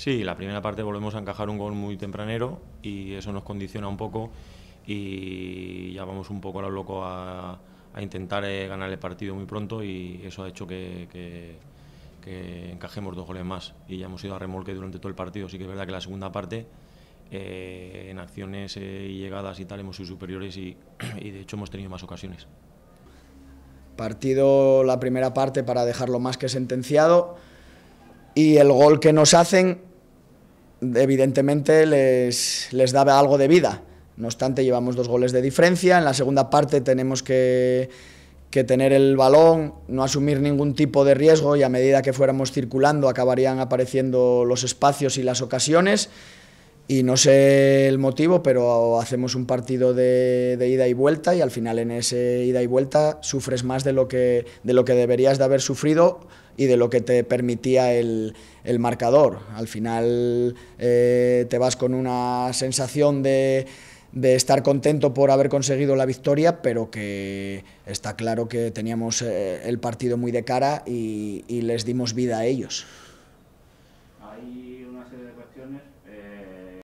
Sí, la primera parte volvemos a encajar un gol muy tempranero y eso nos condiciona un poco y ya vamos un poco a lo loco a, intentar eh, ganar el partido muy pronto y eso ha hecho que, encajemos dos goles más y ya hemos ido a remolque durante todo el partido. Sí que es verdad que la segunda parte eh, en acciones eh, y llegadas y tal hemos sido superiores y, y de hecho hemos tenido más ocasiones. Partido la primera parte para dejarlo más que sentenciado y el gol que nos hacen evidentemente les, les daba algo de vida. No obstante, llevamos dos goles de diferencia. En la segunda parte tenemos que, tener el balón, no asumir ningún tipo de riesgo y a medida que fuéramos circulando acabarían apareciendo los espacios y las ocasiones. Y no sé el motivo, pero hacemos un partido de, de ida y vuelta y al final en ese ida y vuelta sufres más de lo que, de lo que deberías de haber sufrido y de lo que te permitía el, marcador. Al final eh, te vas con una sensación de, estar contento por haber conseguido la victoria, pero que está claro que teníamos eh, el partido muy de cara y, les dimos vida a ellos. Hay eh,